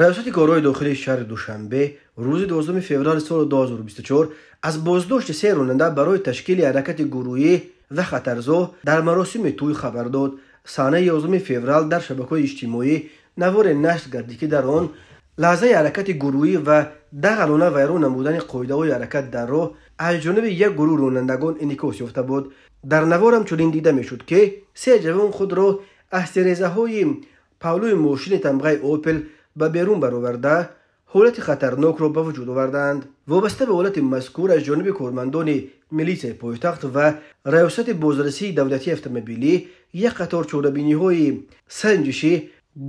раёсати корҳои дохилии шаҳри душанбе рӯзи 12 феврали соли 2024 аз боздошти се ронанда барои ташкили ҳаракати гурӯҳӣ ва хатарзо дар маросими тӯй хабар дод санаи 11 феврал дар шабакаҳои иҷтимоӣ наворе нашр гардӣ ки дар он лаҳзаи ҳаракати гурӯҳӣ ва дағалона вайрон намудани қоидаҳои ҳаракат дар роҳ аз ҷониби як гурӯҳ ронандагон инъикос ёфта буд дар навор ҳамчунин дида мешуд ки се ҷавон худро аз тирезаҳои павлӯи мошини тамғаи опел ба берун бароварда ҳолати хатарнокро ба вуҷуд оварданд вобаста ба ҳолати мазкур аз ҷониби кормандони милисияи пойтахт ва раёсати бозрасии давлати автомобилӣ як қатор чорабиниҳои санҷишӣ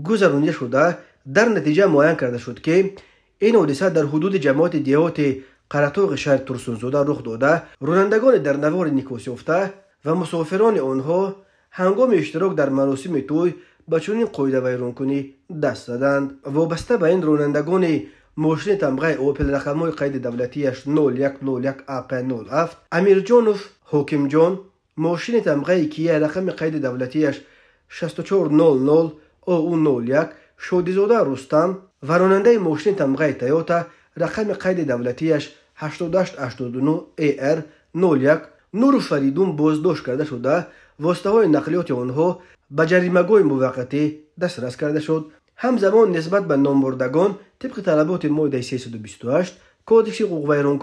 гузаронида шуда дар натиҷа муайян карда шуд ки ин ҳодиса дар ҳудуди ҷамоати деҳоти қаратоғи шаҳри турсунзода рух дода ронандагони дар навори никос ёфта ва мусофирони онҳо ҳангоми иштирок дар маросими тӯй ба чунин қоидавайронкунӣ даст заданд вобаста ба ин ронандагони мошини тамғаи опел рақамҳои қайди давлатиаш 01аф амирҷонов ҳокимҷон мошини тамғаи кия рақами қайди давлатиаш 640001 шодизода рустам ва ронандаи мошини тамғаи таёта рақами қайди давлатиаш 8889 ar 01 нуру фаридун боздошт карда шуда واسطه‌های نقلیات آنها به جریمگوی موقتی دسترس کرده شد همزمان نسبت به نامبردگان طبق طلبات ماده 328 کودکسی حقوق ویران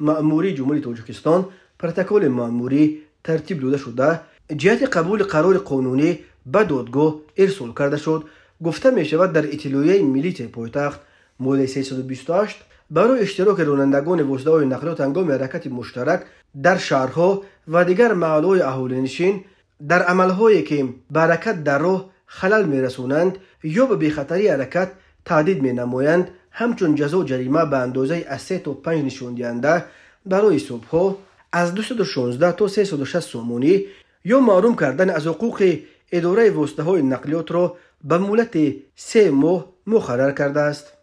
معموری جمهوری تاجیکستان پرتکال معموری ترتیب داده شده جهت قبول قرار قانونی به دادگاه ارسال کرده شد گفته می شود در اطلاعیه ملیت پایتخت ماده 328 барои иштироки ронандагони воситаҳои нақлиёт ҳангоми ҳаракати муштарак дар шаҳрҳо ва дигар маҳалҳои аҳолинишин дар амалҳое ки ба ҳаракат дар роҳ халал мерасонанд ё ба бехатарии ҳаракат таҳдид менамоянд ҳамчун ҷазо ҷарима ба андозаи аз се то панҷ нишондиҳанда барои субҳҳо аз 216 то 36 сомонӣ ё маълум кардани аз ҳуқуқи идораи воситаҳои нақлиётро ба муллати се моҳ муқаррар кардааст